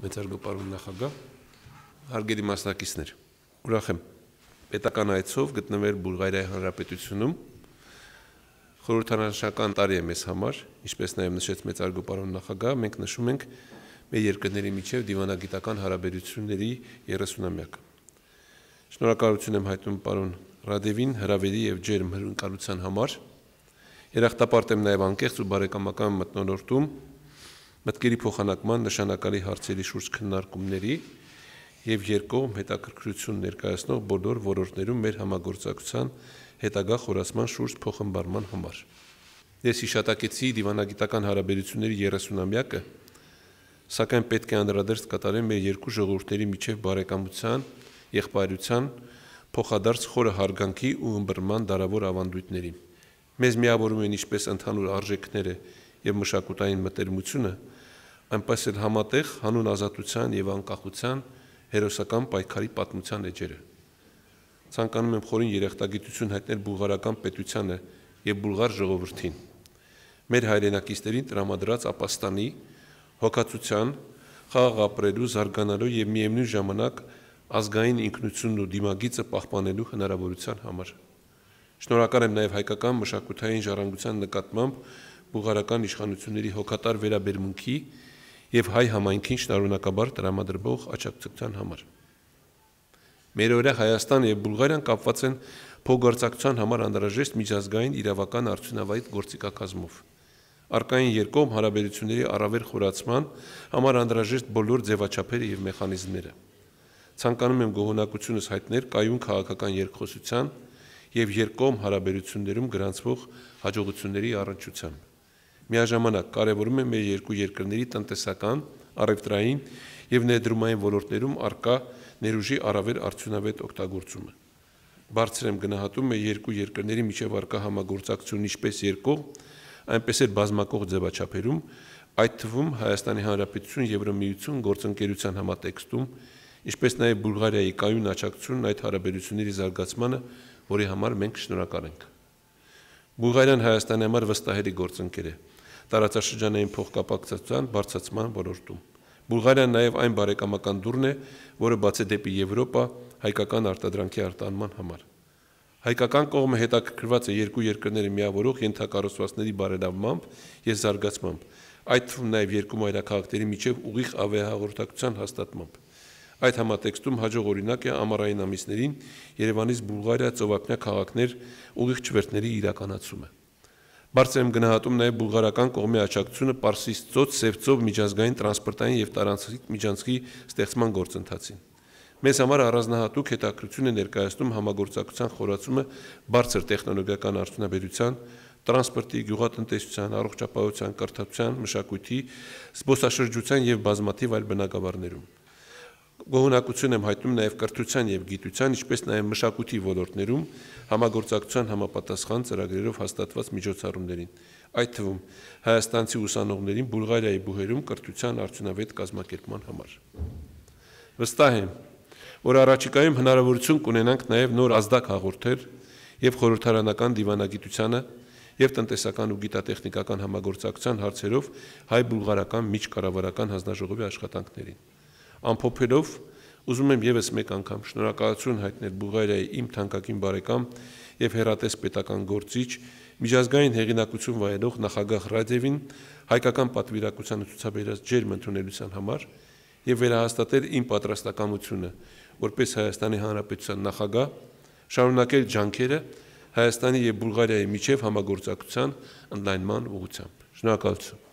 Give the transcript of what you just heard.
մեծարգո պարոն նախագահ, հարգելի մասնակիցներ։ Ուրախ եմ պետական այցով գտնվել Բուլղարիայի Հանրապետությունում խորհրդանշական տարի է մեզ համար, ինչպես նաև նշեց մեծ արգո պարոն նախագահ, մենք նշում ենք մեր երկրների միջև դիվանագիտական հարաբերությունների 30-ամյակը։ Շնորհակալություն եմ հայտնում պարոն Ռադևին հրավերի եւ ջերմ հրընկալության համար։ Երախտապարտ եմ նաև անկեղծ ու բարեկամական մտնոլորտում մտքերի փոխանակման նշանակալի հարցերի շուրջ քննարկումների եւ երկողմ հետաքրքրություն ներկայացնող բոլոր ոլորտներում մեր համագործակցության հետագա խորացման շուրջ փոխմբարման համար։ Ես հիշատակեցի դիվանագիտական հարաբերությունների 30-ամյակը, սակայն պետք է անդրադարձ կատարել մեր երկու ժողովուրդների միջև բարեկամության, եղբայրության, փոխադարձ խորը հարգանքի ու ըմբռնման դարավոր ավանդույթներին։ Մեզ միավորում են ինչպես ընդհանուր արժեքները, եւ մշակութային մտերմությունը, այնպես էլ համատեղ հանուն ազատության եւ անկախության հերոսական պայքարի պատմության էջերը։ Ցանկանում եմ խորին երախտագիտություն հայտնել բուլղարական պետությանը եւ բուլղար ժողովրդին։ Մեր հայրենակիցներին տրամադրած ապաստանի, հոգացության, խաղաղ ապրելու, զարգանալու եւ միևնույն ժամանակ ազգային ինքնությունն ու դիմագիծը պահպանելու հնարավորության համար։ Շնորհակալ եմ նաև հայկական մշակութային ժառանգության նկատմամբ բուղարական իշխանությունների հոգատար վերաբերմունքի եւ հայ համայնքին շնորհնակաբար տրամադրվող աճակցության համար։ Մեր օրը Հայաստան եւ Բուլղարիան կապված են փոխգործակցության համար անդրաժեշտ միջազգային իրավական արդյունավետ գործիքակազմով։ Արկային երկում հարաբերությունների առավել խորացման համար անդրաժեշտ բոլոր ձևաչափերը եւ մեխանիզմները։ Ցանկանում եմ գոհնակությունս հայտնել կայուն քաղաքական երկխոսության եւ երկում հարաբերություններում գրանցվող հաջողությունների առնչությամբ միաժամանակ կարևորում է մեր երկու երկրների տնտեսական, առևտրային եւ ներդրումային ոլորտներում արկա ներուժի առավել արդյունավետ օգտագործումը։ Բարձր եմ գնահատում է երկու երկրների միջև արկա համագործակցություն ինչպես երկող, այնպես էլ բազմակող ձևաչափերում, այդ թվում Հայաստանի Հանրապետություն Եվրոմիություն գործընկերության համատեքստում, ինչպես նաեւ Բուլղարիայի կայուն աճակցությունն այդ հարաբերությունների զարգացմանը, որի համար մենք շնորհակալ ենք։ Բուլղարիան Հայաստանի համար վստահելի գործընկեր է։ գործ տարածաշրջանային փոխկապակցության բարձրացման ոլորտում։ Բուլղարիան նաև այն բարեկամական դուրն է, որը բաց է դեպի Եվրոպա հայկական արտադրանքի արտանման համար։ Հայկական կողմը հետաքրքրված է երկու երկրները միավորող ենթակառուցվածքների բարելավմամբ եւ զարգացմամբ, այդ թվում նաեւ երկու մայրաքաղաքների միջև ուղիղ ավիահաղորդակցության հաստատմամբ։ Այդ համատեքստում հաջող օրինակ է ամառային ամիսներին Երևանից Բուլղարիա ծովափնյա քաղաքներ ուղիղ չվերթների իրականացումը։ Բարձր եմ գնահատում նաև բուլղարական կողմի աջակցությունը Պարսից ծոց Սևծով միջազգային տրանսպորտային եւ տարածքային միջանցքի ստեղծման գործընթացին։ Մեզ համար առանձնահատուկ հետաքրություն է ներկայացնում համագործակցության խորացումը բարձր տեխնոլոգիական արդյունաբերության, տրանսպորտի, գյուղատնտեսության, առողջապահության, կրթության, մշակույթի, զբոսաշրջության եւ բազմաթիվ այլ բնագավառներում։ Գոհնակություն եմ հայտնում նաև կրթության եւ գիտության, ինչպես նաև մշակույթի ոլորտներում համագործակցության համապատասխան ծրագրերով հաստատված միջոցառումներին։ Այդ թվում հայաստանցի ուսանողներին Բուլղարիայի բուհերում կրթության արդյունավետ կազմակերպման համար։ Վստահ եմ, որ առաջիկայում հնարավորություն կունենանք նաև նոր ազդակ հաղորդեր եւ խորհրդարանական դիվանագիտությանը եւ տնտեսական ու գիտատեխնիկական համագործակցության հարցերով հայ-բուլղարական միջկառավարական հանձնաժողովի աշխատանքներին։ Ամփոփելով ուզում եմ եւս մեկ անգամ շնորհակալություն հայտնել Բուլղարիայի իմ թանկագին բարեկամ եւ հերատես պետական գործիչ միջազգային հեղինակություն վայելող նախագահ Ռադևին հայկական պատվիրակության ցուցաբերած ջերմ ընդունելության համար եւ վերահաստատել իմ պատրաստակամությունը որպես Հայաստանի Հանրապետության նախագահ շարունակել ջանքերը Հայաստանի եւ Բուլղարիայի միջև համագործակցության ընդլայնման ուղղությամբ։ Շնորհակալություն։